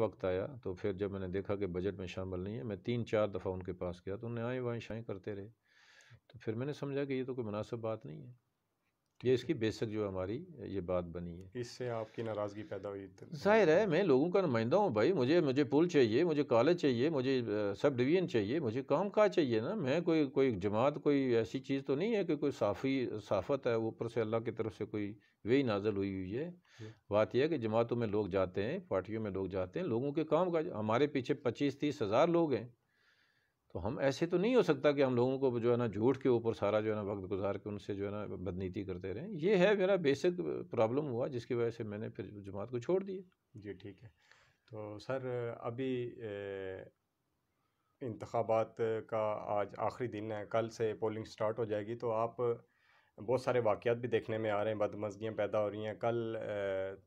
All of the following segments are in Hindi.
वक्त आया तो फिर जब मैंने देखा कि बजट में शामिल नहीं है मैं तीन चार दफ़ा उनके पास गया तो उन्हें आए वाएँ शाएँ करते रहे तो फिर मैंने समझा कि ये तो कोई मुनासिब बात नहीं है ये इसकी बेसक जो हमारी ये बात बनी है इससे आपकी नाराज़गी पैदा हुई जाहिर है मैं लोगों का नुमाइंदा हूँ भाई मुझे मुझे पुल चाहिए मुझे कॉलेज चाहिए मुझे सब डिवीज़न चाहिए मुझे काम का चाहिए ना मैं कोई कोई जमात कोई ऐसी चीज़ तो नहीं है कि कोई साफ़ी साफत है ऊपर से अल्लाह की तरफ से कोई ही नाजल हुई हुई है बात यह है कि जमातों में लोग जाते हैं पार्टियों में लोग जाते हैं लोगों के काम का हमारे पीछे पच्चीस तीस हज़ार लोग हैं तो हम ऐसे तो नहीं हो सकता कि हम लोगों को जो है ना झूठ के ऊपर सारा जो है ना वक्त गुजार के उनसे जो है ना बदनीति करते रहें ये है मेरा बेसिक प्रॉब्लम हुआ जिसकी वजह से मैंने फिर जमात को छोड़ दिया जी ठीक है तो सर अभी इंतबात का आज आखिरी दिन है कल से पोलिंग स्टार्ट हो जाएगी तो आप बहुत सारे वाक़ भी देखने में आ रहे हैं बदमजगियाँ पैदा हो रही हैं कल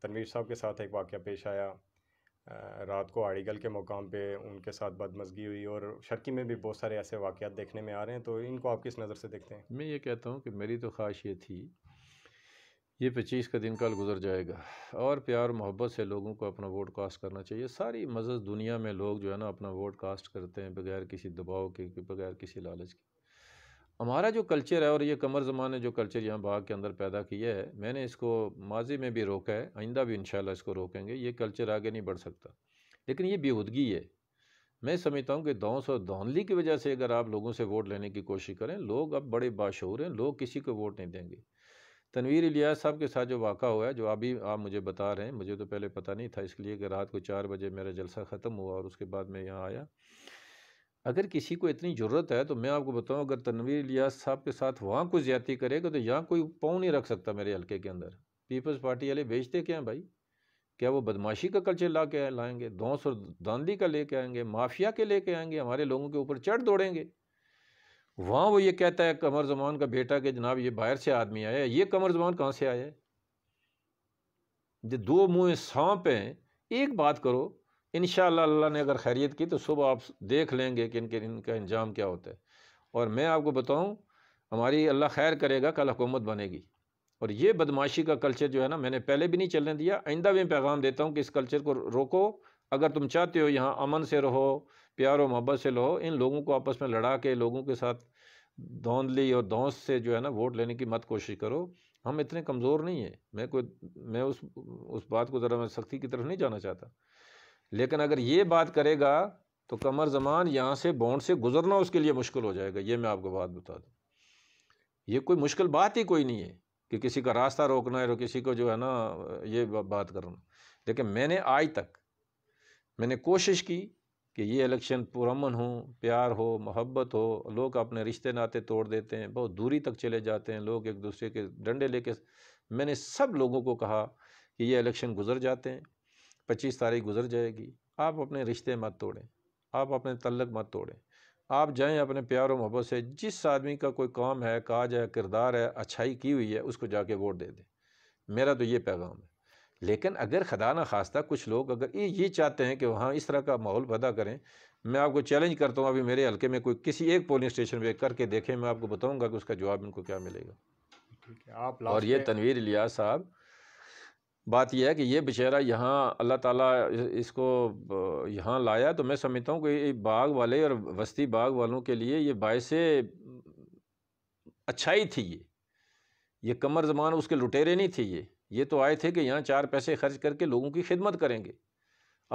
तनवीर साहब के साथ एक वाक़ पेश आया रात को आड़ीगल के मुकाम पे उनके साथ बदमजगी हुई और शर्की में भी बहुत सारे ऐसे वाक़ात देखने में आ रहे हैं तो इनको आप किस नज़र से देखते हैं मैं ये कहता हूँ कि मेरी तो ख्वाहिश ये थी ये पच्चीस का दिन कल गुजर जाएगा और प्यार मोहब्बत से लोगों को अपना वोट कास्ट करना चाहिए सारी मजद दुनिया में लोग जो है ना अपना वोट कास्ट करते हैं बगैर किसी दबाव के बगैर किसी लालच के हमारा जो कल्चर है और ये कमर जमान ने जो कल्चर यहाँ बाग के अंदर पैदा किया है मैंने इसको माजी में भी रोका है आइंदा भी इन इसको रोकेंगे ये कल्चर आगे नहीं बढ़ सकता लेकिन ये बेहूदगी है मैं समझता हूँ कि दौस और दौनली की वजह से अगर आप लोगों से वोट लेने की कोशिश करें लोग अब बड़े बाशूर हैं लोग किसी को वोट नहीं देंगे तनवीर इलियास साहब के साथ जो वाक़ा हुआ है जो अभी आप मुझे बता रहे हैं मुझे तो पहले पता नहीं था इसलिए कि रात को चार बजे मेरा जलसा ख़त्म हुआ और उसके बाद मैं यहाँ आया अगर किसी को इतनी ज़रूरत है तो मैं आपको बताऊं अगर तनवीर लियास साहब के साथ वहाँ कुछ ज़्यादा करेगा तो यहाँ कोई पाँव नहीं रख सकता मेरे हल्के के अंदर पीपल्स पार्टी वाले बेचते क्या हैं भाई क्या वो बदमाशी का कल्चर ला के लाएंगे धौस और दांदी का लेके आएंगे माफिया के लेके आएंगे हमारे लोगों के ऊपर चढ़ दौड़ेंगे वहाँ वो ये कहता है कमर जमान का बेटा कि जनाब ये बाहर से आदमी आया है ये कमर जमान कहाँ से आया है जो दो मुँह सांप हैं एक बात करो इन अल्लाह ने अगर खैरियत की तो सुबह आप देख लेंगे कि इनके इनका इंजाम क्या होता है और मैं आपको बताऊँ हमारी अल्लाह खैर करेगा कल हुकूमत बनेगी और ये बदमाशी का कल्चर जो है ना मैंने पहले भी नहीं चलने दिया आइंदा भी पैगाम देता हूँ कि इस कल्चर को रोको अगर तुम चाहते हो यहाँ अमन से रहो प्यार और मोहब्बत से रहो इन लोगों को आपस में लड़ा के लोगों के साथ धौंधली और धौंस से जो है ना वोट लेने की मत कोशिश करो हम इतने कमज़ोर नहीं हैं मैं कोई मैं उस उस बात को ज़रा मैं सख्ती की तरफ नहीं जाना चाहता लेकिन अगर ये बात करेगा तो कमर जमान यहाँ से बॉन्ड से गुजरना उसके लिए मुश्किल हो जाएगा ये मैं आपको बात बता दूँ ये कोई मुश्किल बात ही कोई नहीं है कि किसी का रास्ता रोकना है और किसी को जो है ना ये बात करना लेकिन मैंने आज तक मैंने कोशिश की कि ये इलेक्शन पुरमन हो प्यार हो मोहब्बत हो लोग अपने रिश्ते नाते तोड़ देते हैं बहुत दूरी तक चले जाते हैं लोग एक दूसरे के डंडे लेके मैंने सब लोगों को कहा कि ये इलेक्शन गुजर जाते हैं पच्चीस तारीख गुजर जाएगी आप अपने रिश्ते मत तोड़ें आप अपने तल्लक मत तोड़ें आप जाएं अपने प्यार और मोहब्बत से जिस आदमी का कोई काम है काज है किरदार है अच्छाई की हुई है उसको जाके वोट दे दें मेरा तो ये पैगाम है लेकिन अगर खदा ना खास्ता कुछ लोग अगर ये ये चाहते हैं कि वहाँ इस तरह का माहौल पैदा करें मैं आपको चैलेंज करता हूँ अभी मेरे हल्के में कोई किसी एक पोलिंग स्टेशन पर करके देखें मैं आपको बताऊँगा कि उसका जवाब इनको क्या मिलेगा ठीक है आप और ये तनवीर लिया साहब बात यह है कि ये बेचारा यहाँ अल्लाह ताला इसको यहाँ लाया तो मैं समझता हूँ कि बाग वाले और वस्ती बाग वालों के लिए ये बायस अच्छाई थी ये ये कमर जमान उसके लुटेरे नहीं थे ये ये तो आए थे कि यहाँ चार पैसे खर्च करके लोगों की खिदमत करेंगे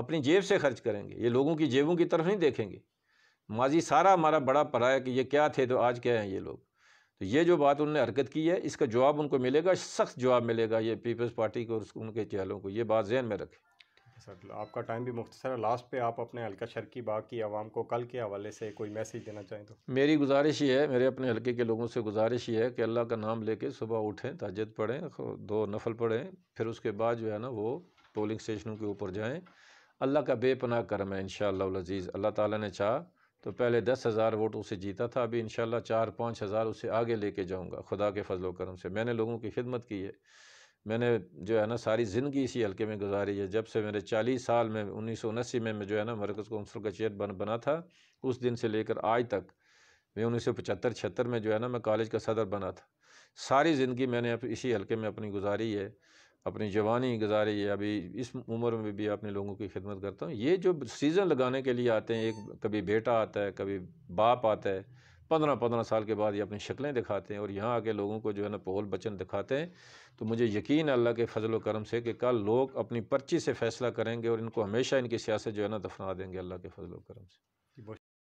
अपनी जेब से खर्च करेंगे ये लोगों की जेबों की तरफ नहीं देखेंगे माजी सारा हमारा बड़ा पड़ा है कि ये क्या थे तो आज क्या हैं ये लोग तो ये जो बात उन्होंने हरकत की है इसका जवाब उनको मिलेगा सख्त जवाब मिलेगा ये पीपल्स पार्टी को उनके चेहलों को ये बात जहन में रखें सर आपका टाइम भी मुख्तर है लास्ट पे आप अपने हल्का शर की बाग की आवाम को कल के हवाले से कोई मैसेज देना चाहें तो मेरी गुजारिश ये है मेरे अपने हल्के के लोगों से गुजारिश ये है कि अल्लाह का नाम लेके सुबह उठें ताजद पढ़ें दो नफल पढ़ें फिर उसके बाद जो है ना वो पोलिंग स्टेशनों के ऊपर जाएँ अल्लाह का बेपनाह करम है इन शजीज़ अल्लाह ताली ने चाह तो पहले दस हज़ार वोट उसे जीता था अभी इन शाला चार पाँच हज़ार उसे आगे लेके जाऊँगा खुदा के फजलो करम से मैंने लोगों की खिदमत की है मैंने जो है ना सारी ज़िंदगी इसी हल्के में गुजारी है जब से मेरे चालीस साल में उन्नीस सौ उनासी में मैं जो है ना मरकज़ कौंसल का चेयर बन बना था उस दिन से लेकर आज तक मैं उन्नीस सौ पचहत्तर छिहत्तर में जो है ना मैं कॉलेज का सदर बना था सारी ज़िंदगी मैंने इसी हल्के में अपनी गुजारी है अपनी जवानी गुजारी अभी इस उम्र में भी अपने लोगों की खिदमत करता हूँ ये जो सीज़न लगाने के लिए आते हैं एक कभी बेटा आता है कभी बाप आता है पंद्रह पंद्रह साल के बाद ये अपनी शक्लें दिखाते हैं और यहाँ आके लोगों को जो है ना पोहल बचन दिखाते हैं तो मुझे यकीन है अल्लाह के फजल करम से कि कल लोग अपनी पर्ची से फ़ैसला करेंगे और इनको हमेशा इनकी सियासत जो है ना दफना देंगे अल्लाह के फजल करम से